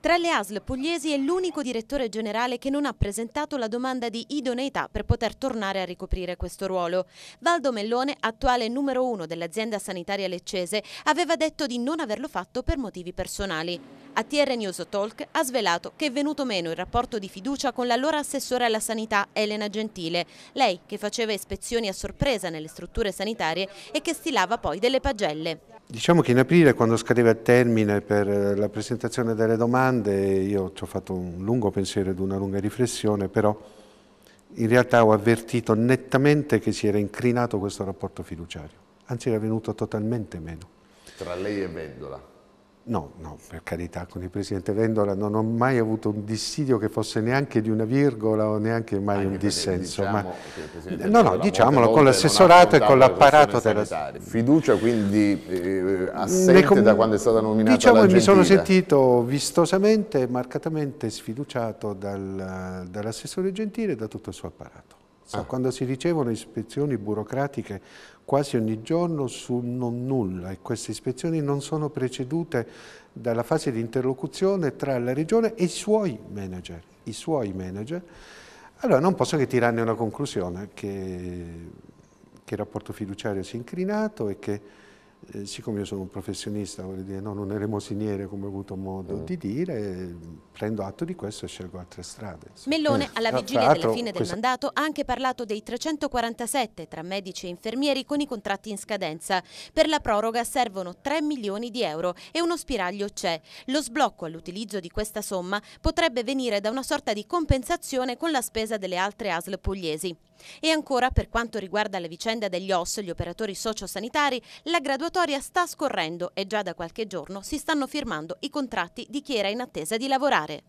Tra le ASL pugliesi è l'unico direttore generale che non ha presentato la domanda di idoneità per poter tornare a ricoprire questo ruolo. Valdo Mellone, attuale numero uno dell'azienda sanitaria leccese, aveva detto di non averlo fatto per motivi personali. A TR News Talk ha svelato che è venuto meno il rapporto di fiducia con l'allora assessore alla sanità Elena Gentile, lei che faceva ispezioni a sorpresa nelle strutture sanitarie e che stilava poi delle pagelle. Diciamo che in aprile quando scadeva il termine per eh, la presentazione delle domande io ci ho fatto un lungo pensiero ed una lunga riflessione, però in realtà ho avvertito nettamente che si era incrinato questo rapporto fiduciario, anzi era venuto totalmente meno. Tra lei e Vendola? No, no, per carità, con il Presidente Vendola non ho mai avuto un dissidio che fosse neanche di una virgola o neanche mai Anche un dissenso. Diciamo ma... No, no, diciamolo, con l'assessorato e con l'apparato della... Fiducia quindi eh, assente com... da quando è stata nominata Diciamo che mi sono sentito vistosamente, marcatamente sfiduciato dal, dall'assessore Gentile e da tutto il suo apparato ah. Quando si ricevono ispezioni burocratiche quasi ogni giorno su non nulla e queste ispezioni non sono precedute dalla fase di interlocuzione tra la regione e i suoi manager, i suoi manager allora non posso che tirarne una conclusione che, che il rapporto fiduciario si è incrinato e che eh, siccome io sono un professionista, dire, non un elemosiniere come ho avuto modo mm. di dire, prendo atto di questo e scelgo altre strade. Mellone, eh, alla vigilia della fine del mandato, ha anche parlato dei 347 tra medici e infermieri con i contratti in scadenza. Per la proroga servono 3 milioni di euro e uno spiraglio c'è. Lo sblocco all'utilizzo di questa somma potrebbe venire da una sorta di compensazione con la spesa delle altre ASL pugliesi. E ancora per quanto riguarda la vicenda degli OS, gli operatori sociosanitari, la graduatoria sta scorrendo e già da qualche giorno si stanno firmando i contratti di chi era in attesa di lavorare.